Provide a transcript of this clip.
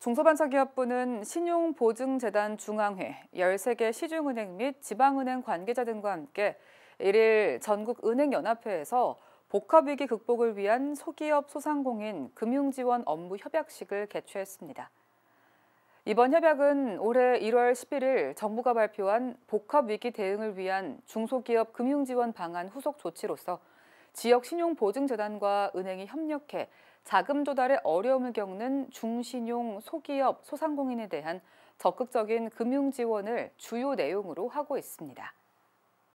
중소반사기업부는 신용보증재단 중앙회, 13개 시중은행 및 지방은행 관계자 등과 함께 1일 전국은행연합회에서 복합위기 극복을 위한 소기업 소상공인 금융지원 업무 협약식을 개최했습니다. 이번 협약은 올해 1월 11일 정부가 발표한 복합위기 대응을 위한 중소기업 금융지원 방안 후속 조치로서 지역 신용보증재단과 은행이 협력해 자금 조달에 어려움을 겪는 중신용, 소기업, 소상공인에 대한 적극적인 금융 지원을 주요 내용으로 하고 있습니다.